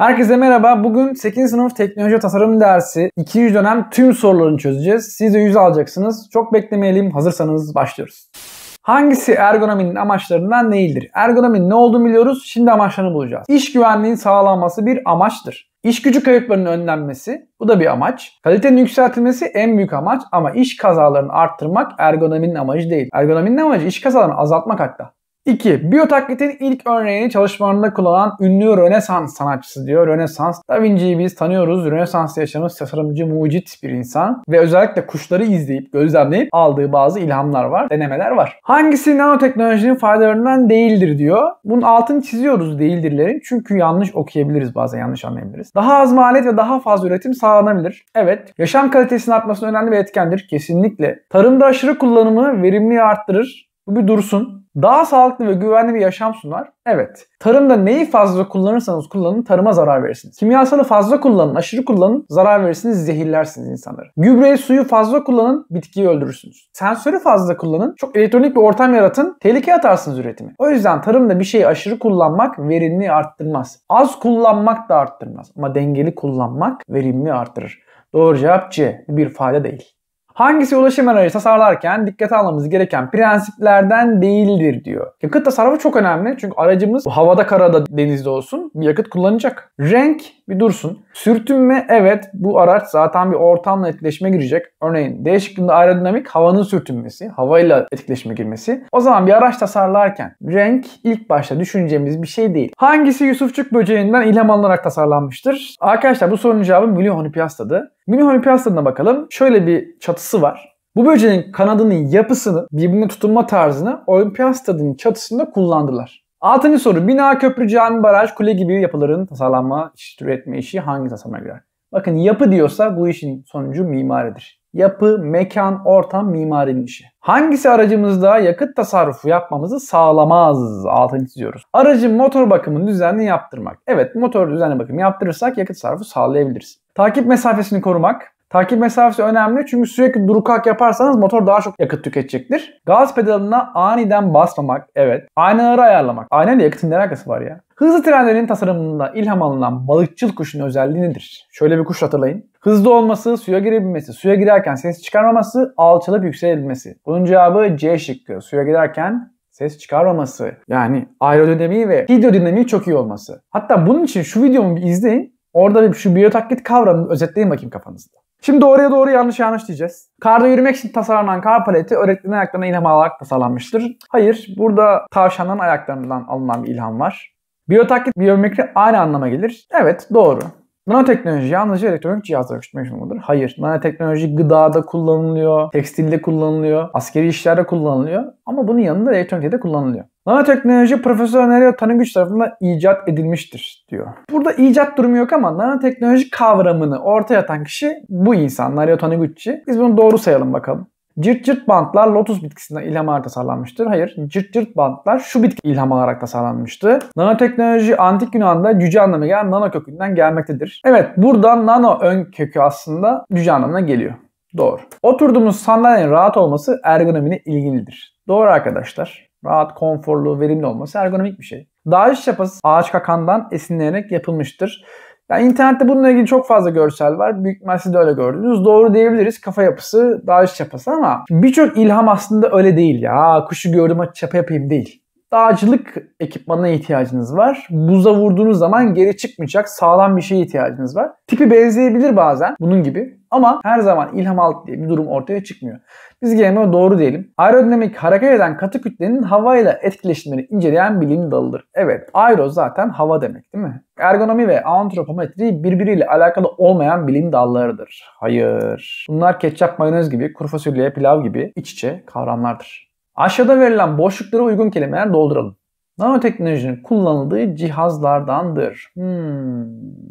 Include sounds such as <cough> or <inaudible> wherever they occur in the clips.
Herkese merhaba. Bugün 8. sınıf teknoloji tasarım dersi 200 dönem tüm sorularını çözeceğiz. Siz de 100 alacaksınız. Çok beklemeyelim. Hazırsanız başlıyoruz. Hangisi ergonominin amaçlarından değildir? Ergonominin ne olduğunu biliyoruz. Şimdi amaçlarını bulacağız. İş güvenliğinin sağlanması bir amaçtır. İş gücü kayıplarının önlenmesi bu da bir amaç. Kalitenin yükseltilmesi en büyük amaç ama iş kazalarını arttırmak ergonominin amacı değil. Ergonominin amacı iş kazalarını azaltmak hatta. 2. Biyotaklit'in ilk örneğini çalışmalarında kullanan ünlü Rönesans sanatçısı diyor. Rönesans. Da Vinci'yi biz tanıyoruz. Rönesans yaşamış tasarımcı mucit bir insan. Ve özellikle kuşları izleyip, gözlemleyip aldığı bazı ilhamlar var, denemeler var. Hangisi nanoteknolojinin faydalarından değildir diyor. Bunun altını çiziyoruz değildirlerin. Çünkü yanlış okuyabiliriz bazen, yanlış anlayabiliriz. Daha az maliyet ve daha fazla üretim sağlanabilir. Evet, yaşam kalitesinin artması önemli bir etkendir kesinlikle. Tarımda aşırı kullanımı verimliği arttırır bu bir dursun. Daha sağlıklı ve güvenli bir yaşam sunar. Evet. Tarımda neyi fazla kullanırsanız kullanın tarıma zarar verirsiniz. Kimyasalı fazla kullanın, aşırı kullanın, zarar verirsiniz, zehirlersiniz insanları. Gübreyi, suyu fazla kullanın, bitkiyi öldürürsünüz. Sensörü fazla kullanın, çok elektronik bir ortam yaratın, tehlike atarsınız üretimi. O yüzden tarımda bir şeyi aşırı kullanmak verimliği arttırmaz. Az kullanmak da arttırmaz ama dengeli kullanmak verimliği arttırır. Doğru cevap C. bir fayda değil. Hangisi ulaşım aracı tasarlarken dikkate almamız gereken prensiplerden değildir diyor. Yakıt tasarrufu çok önemli çünkü aracımız havada, karada, denizde olsun bir yakıt kullanacak. Renk bir dursun. Sürtünme evet bu araç zaten bir ortamla etkileşime girecek. Örneğin D şıkkında aerodinamik havanın sürtünmesi, havayla etkileşime girmesi. O zaman bir araç tasarlarken renk ilk başta düşüneceğimiz bir şey değil. Hangisi Yusufçuk böceğinden ilham alınarak tasarlanmıştır? Arkadaşlar bu sorunun cevabı Milyon Piasta'dı. Milyon Piasta'dına bakalım. Şöyle bir çatısı var. Bu böceğin kanadının yapısını, birbirine tutunma tarzını olimpiyat stadının çatısında kullandılar. Altıncı soru. Bina, köprü, cami, baraj, kule gibi yapıların tasarlanma, iş, üretme işi hangi tasarıma girer? Bakın yapı diyorsa bu işin sonucu mimaridir yapı, mekan, ortam, mimarinin işi. Hangisi aracımızda yakıt tasarrufu yapmamızı sağlamaz? Altını çiziyoruz. Aracın motor bakımını düzenli yaptırmak. Evet motor düzenli bakım yaptırırsak yakıt tasarrufu sağlayabiliriz. Takip mesafesini korumak. Takip mesafesi önemli çünkü sürekli durukak yaparsanız motor daha çok yakıt tüketecektir. Gaz pedalına aniden basmamak, evet. Aynaları ayarlamak. Aynayla yakıtın ne alakası var ya? Hızlı trenlerin tasarımında ilham alınan balıkçıl kuşun özelliği nedir? Şöyle bir kuş hatırlayın. Hızlı olması, suya girebilmesi, suya girerken ses çıkarmaması, alçalıp yükselebilmesi. Bunun cevabı C şıkkı. Suya girerken ses çıkarmaması. Yani aerodinamiği ve hidrodinamiği çok iyi olması. Hatta bunun için şu videomu bir izleyin. Orada bir şu biyotaklit kavramını özetleyin bakayım kafanızda. Şimdi doğruya doğru yanlış yanlış diyeceğiz. Karda yürümek için tasarlanan kar paleti öğretmenin ayaklarına ilham alarak tasarlanmıştır. Hayır, burada tavşanların ayaklarından alınan bir ilham var. Biyotaklit biyometri aynı anlama gelir. Evet, doğru. Nanoteknoloji yalnızca elektronik cihazlara küçültmek için mıdır? Hayır. Nanoteknoloji gıdada kullanılıyor, tekstilde kullanılıyor, askeri işlerde kullanılıyor ama bunun yanında elektronikte de kullanılıyor. Nanoteknoloji Profesör Nereo Tanıgüç tarafından icat edilmiştir diyor. Burada icat durumu yok ama nanoteknoloji kavramını ortaya atan kişi bu insan Nereo Taniguchi. Biz bunu doğru sayalım bakalım. Cırt cırt bantlar Lotus bitkisinden ilham alarak tasarlanmıştır. Hayır, cırt cırt bantlar şu bitki ilham alarak tasarlanmıştı. sağlanmıştı. Nanoteknoloji antik Yunan'da cüce anlamına gelen nano kökünden gelmektedir. Evet, buradan nano ön kökü aslında cüce anlamına geliyor. Doğru. Oturduğumuz sandalyenin rahat olması ergonomine ilgilidir. Doğru arkadaşlar. Rahat, konforlu, verimli olması ergonomik bir şey. Dağış çapası ağaç kakandan esinlenerek yapılmıştır. Yani internette bununla ilgili çok fazla görsel var. Büyük ihtimal de öyle gördünüz. Doğru diyebiliriz. Kafa yapısı daha üst çapası ama birçok ilham aslında öyle değil ya. kuşu gördüm hadi çapa yapayım değil dağcılık ekipmanına ihtiyacınız var. Buza vurduğunuz zaman geri çıkmayacak sağlam bir şeye ihtiyacınız var. Tipi benzeyebilir bazen bunun gibi ama her zaman ilham alt diye bir durum ortaya çıkmıyor. Biz GMO doğru diyelim. Aerodinamik hareket eden katı kütlenin havayla etkileşimlerini inceleyen bilim dalıdır. Evet aero zaten hava demek değil mi? Ergonomi ve antropometri birbiriyle alakalı olmayan bilim dallarıdır. Hayır. Bunlar ketçap mayonez gibi, kuru fasulye, pilav gibi iç içe kavramlardır. Aşağıda verilen boşluklara uygun kelimeler dolduralım. Nanoteknolojinin kullanıldığı cihazlardandır. Hmm.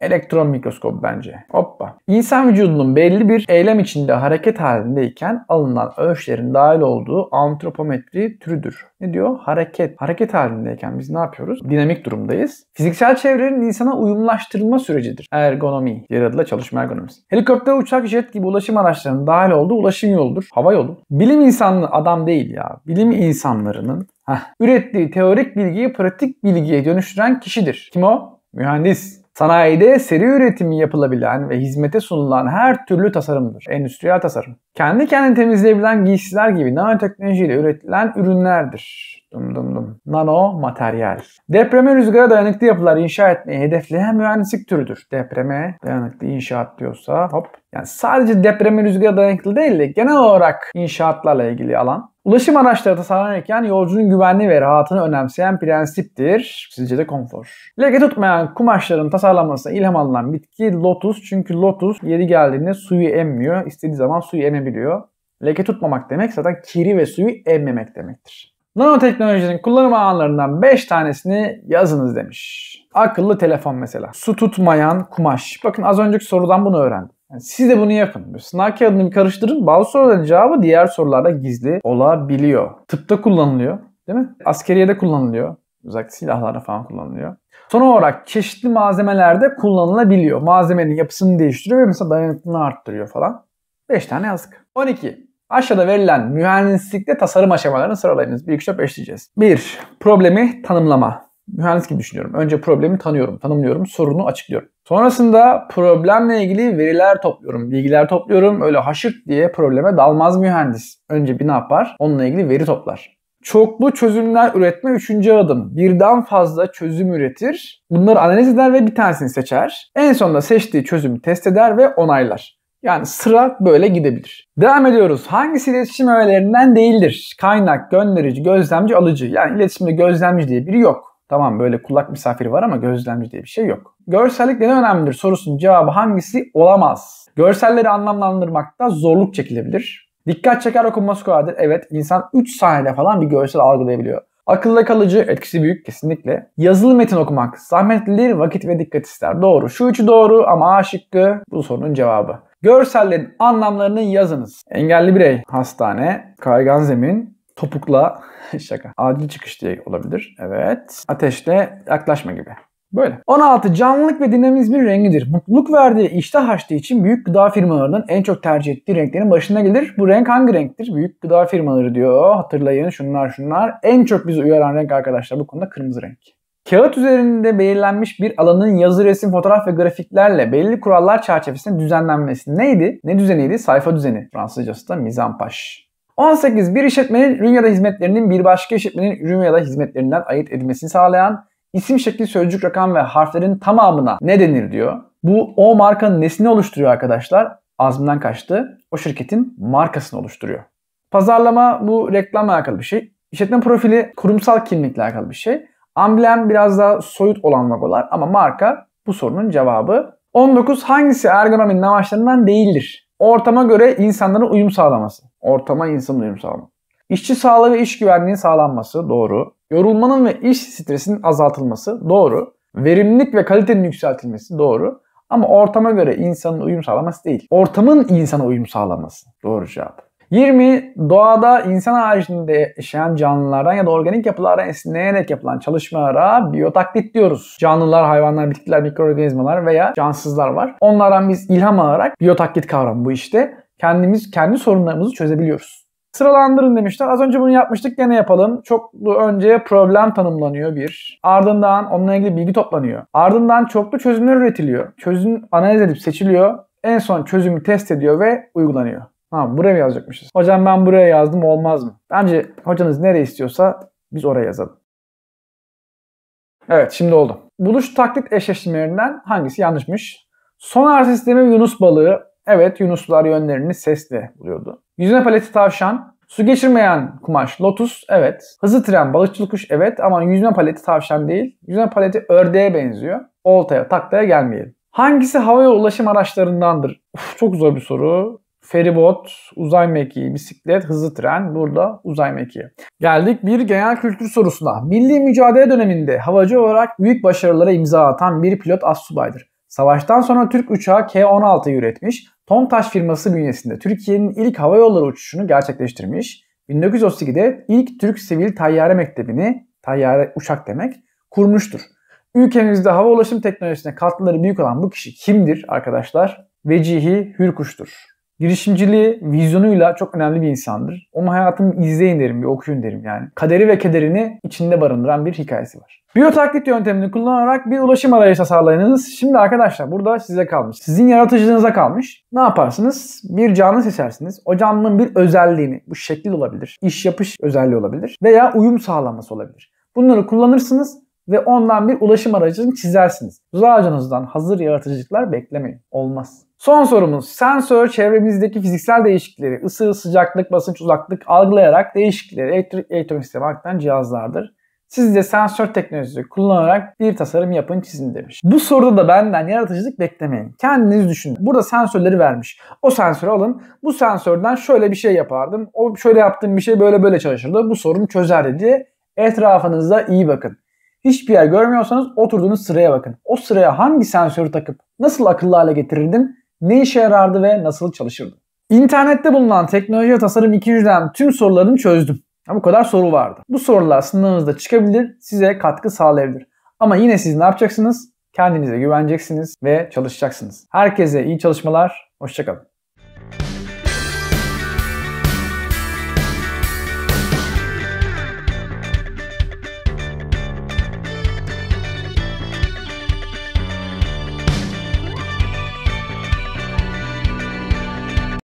Elektron mikroskop bence. Hoppa. İnsan vücudunun belli bir eylem içinde hareket halindeyken alınan ölçülerin dahil olduğu antropometri türüdür. Ne diyor? Hareket. Hareket halindeyken biz ne yapıyoruz? Dinamik durumdayız. Fiziksel çevrenin insana uyumlaştırılma sürecidir. Ergonomi. Yer adıyla çalışma ergonomisi. Helikopter, uçak, jet gibi ulaşım araçlarının dahil olduğu ulaşım yoludur. Hava yolu. Bilim insanı adam değil ya. Bilim insanlarının Heh. Ürettiği teorik bilgiyi pratik bilgiye dönüştüren kişidir. Kim o? Mühendis. Sanayide seri üretimi yapılabilen ve hizmete sunulan her türlü tasarımdır. Endüstriyel tasarım. Kendi kendini temizleyebilen giysiler gibi nanoteknolojiyle üretilen ürünlerdir. Dum dum dum. Nano materyal. Depreme rüzgara dayanıklı yapılar inşa etmeyi hedefleyen mühendislik türüdür. Depreme dayanıklı inşaat diyorsa hop. Yani sadece depreme rüzgara dayanıklı değil de genel olarak inşaatlarla ilgili alan Ulaşım araçları tasarlanırken yolcunun güvenliği ve rahatını önemseyen prensiptir. Sizce de konfor. Leke tutmayan kumaşların tasarlanmasına ilham alınan bitki lotus. Çünkü lotus yeri geldiğinde suyu emmiyor. İstediği zaman suyu emebiliyor. Leke tutmamak demek zaten kiri ve suyu emmemek demektir. Nanoteknolojinin kullanım alanlarından 5 tanesini yazınız demiş. Akıllı telefon mesela. Su tutmayan kumaş. Bakın az önceki sorudan bunu öğrendim. Yani siz de bunu yapın. Sınav kağıdını bir karıştırın. Bazı soruların cevabı diğer sorularda gizli olabiliyor. Tıpta kullanılıyor. Değil mi? Askeriyede kullanılıyor. Özellikle silahlarda falan kullanılıyor. Son olarak çeşitli malzemelerde kullanılabiliyor. Malzemenin yapısını değiştiriyor ve mesela dayanıklılığını arttırıyor falan. 5 tane yazık. 12. Aşağıda verilen mühendislikte tasarım aşamalarını sıralayınız. Bir iki eşleyeceğiz. 1. Problemi tanımlama mühendis gibi düşünüyorum. Önce problemi tanıyorum, tanımlıyorum, sorunu açıklıyorum. Sonrasında problemle ilgili veriler topluyorum, bilgiler topluyorum. Öyle haşırt diye probleme dalmaz mühendis. Önce bir ne yapar? Onunla ilgili veri toplar. Çoklu çözümler üretme üçüncü adım. Birden fazla çözüm üretir. Bunları analiz eder ve bir tanesini seçer. En sonunda seçtiği çözümü test eder ve onaylar. Yani sıra böyle gidebilir. Devam ediyoruz. Hangisi iletişim öğelerinden değildir? Kaynak, gönderici, gözlemci, alıcı. Yani iletişimde gözlemci diye biri yok. Tamam böyle kulak misafiri var ama gözlemci diye bir şey yok. Görsellik neden önemlidir sorusunun cevabı hangisi olamaz. Görselleri anlamlandırmakta zorluk çekilebilir. Dikkat çeker okunması kolaydır. Evet insan 3 saniyede falan bir görsel algılayabiliyor. Akılda kalıcı, etkisi büyük kesinlikle. Yazılı metin okumak zahmetlidir, vakit ve dikkat ister. Doğru. Şu üçü doğru ama A şıkkı bu sorunun cevabı. Görsellerin anlamlarını yazınız. Engelli birey, hastane, kaygan zemin, Topukla <laughs> şaka. Acil çıkış diye olabilir. Evet. Ateşle yaklaşma gibi. Böyle. 16. Canlılık ve dinamizmin rengidir. Mutluluk verdiği iştah açtığı için büyük gıda firmalarının en çok tercih ettiği renklerin başına gelir. Bu renk hangi renktir? Büyük gıda firmaları diyor. Hatırlayın şunlar şunlar. En çok bizi uyaran renk arkadaşlar bu konuda kırmızı renk. Kağıt üzerinde belirlenmiş bir alanın yazı, resim, fotoğraf ve grafiklerle belli kurallar çerçevesinde düzenlenmesi neydi? Ne düzeniydi? Sayfa düzeni. Fransızcası da mizanpaş. 18. Bir işletmenin ürün hizmetlerinin bir başka işletmenin ürün hizmetlerinden ayırt edilmesini sağlayan isim, şekil, sözcük, rakam ve harflerin tamamına ne denir diyor. Bu o markanın nesini oluşturuyor arkadaşlar? Azmından kaçtı. O şirketin markasını oluşturuyor. Pazarlama bu reklamla alakalı bir şey. İşletme profili kurumsal kimlikle alakalı bir şey. Amblem biraz daha soyut olan logolar ama marka bu sorunun cevabı. 19. Hangisi ergonominin amaçlarından değildir? ortama göre insanların uyum sağlaması. Ortama insan uyum sağlaması. İşçi sağlığı ve iş güvenliğinin sağlanması doğru. Yorulmanın ve iş stresinin azaltılması doğru. Verimlilik ve kalitenin yükseltilmesi doğru. Ama ortama göre insanın uyum sağlaması değil. Ortamın insana uyum sağlaması. Doğru cevap. 20 doğada insan haricinde yaşayan canlılardan ya da organik yapılardan esinlenerek yapılan çalışmalara biyotaklit diyoruz. Canlılar, hayvanlar, bitkiler, mikroorganizmalar veya cansızlar var. Onlardan biz ilham alarak biyotaklit kavramı bu işte. Kendimiz kendi sorunlarımızı çözebiliyoruz. Sıralandırın demişler. Az önce bunu yapmıştık gene yapalım. Çoklu önce problem tanımlanıyor bir. Ardından onunla ilgili bilgi toplanıyor. Ardından çoklu çözümler üretiliyor. Çözüm analiz edip seçiliyor. En son çözümü test ediyor ve uygulanıyor. Ha buraya mı yazacakmışız? Hocam ben buraya yazdım olmaz mı? Bence hocanız nereye istiyorsa biz oraya yazalım. Evet şimdi oldu. Buluş taklit eşleşmelerinden hangisi yanlışmış? Sonar sistemi Yunus balığı. Evet Yunuslar yönlerini sesle buluyordu. Yüzme paleti tavşan. Su geçirmeyen kumaş lotus. Evet. Hızlı tren balıkçılık kuş. Evet ama yüzme paleti tavşan değil. Yüzme paleti ördeğe benziyor. Oltaya taktaya gelmeyelim. Hangisi hava ulaşım araçlarındandır? Uf, çok zor bir soru feribot, uzay mekiği, bisiklet, hızlı tren, burada uzay mekiği. Geldik bir genel kültür sorusuna. Milli mücadele döneminde havacı olarak büyük başarılara imza atan bir pilot assubaydır. Savaştan sonra Türk uçağı K-16'yı üretmiş, Tomtaş firması bünyesinde Türkiye'nin ilk hava yolları uçuşunu gerçekleştirmiş, 1932'de ilk Türk Sivil Tayyare Mektebi'ni, tayyare uçak demek, kurmuştur. Ülkemizde hava ulaşım teknolojisine katkıları büyük olan bu kişi kimdir arkadaşlar? Vecihi Hürkuş'tur. Girişimciliği, vizyonuyla çok önemli bir insandır. Onun hayatını izleyin derim, bir okuyun derim yani. Kaderi ve kederini içinde barındıran bir hikayesi var. Biyotaklit yöntemini kullanarak bir ulaşım arayışı tasarlayınız. Şimdi arkadaşlar burada size kalmış. Sizin yaratıcılığınıza kalmış. Ne yaparsınız? Bir canlı seçersiniz. O canlının bir özelliğini, bu şekil olabilir, iş yapış özelliği olabilir veya uyum sağlaması olabilir. Bunları kullanırsınız ve ondan bir ulaşım aracını çizersiniz. Uzaycınızdan hazır yaratıcılıklar beklemeyin. Olmaz. Son sorumuz. Sensör çevremizdeki fiziksel değişiklikleri, ısı, sıcaklık, basınç, uzaklık algılayarak değişiklikleri elektrik elektronik sisteme aktaran cihazlardır. Siz de sensör teknolojisi kullanarak bir tasarım yapın çizin demiş. Bu soruda da benden yaratıcılık beklemeyin. Kendiniz düşünün. Burada sensörleri vermiş. O sensörü alın. Bu sensörden şöyle bir şey yapardım. O şöyle yaptığım bir şey böyle böyle çalışırdı. Bu sorunu çözerdi diye etrafınıza iyi bakın. Hiçbir yer görmüyorsanız oturduğunuz sıraya bakın. O sıraya hangi sensörü takıp nasıl akıllı hale getirirdin, ne işe yarardı ve nasıl çalışırdı? İnternette bulunan teknoloji ve tasarım 200'den tüm sorularını çözdüm. Ya bu kadar soru vardı. Bu sorular sınavınızda çıkabilir, size katkı sağlayabilir. Ama yine siz ne yapacaksınız? Kendinize güveneceksiniz ve çalışacaksınız. Herkese iyi çalışmalar, hoşçakalın.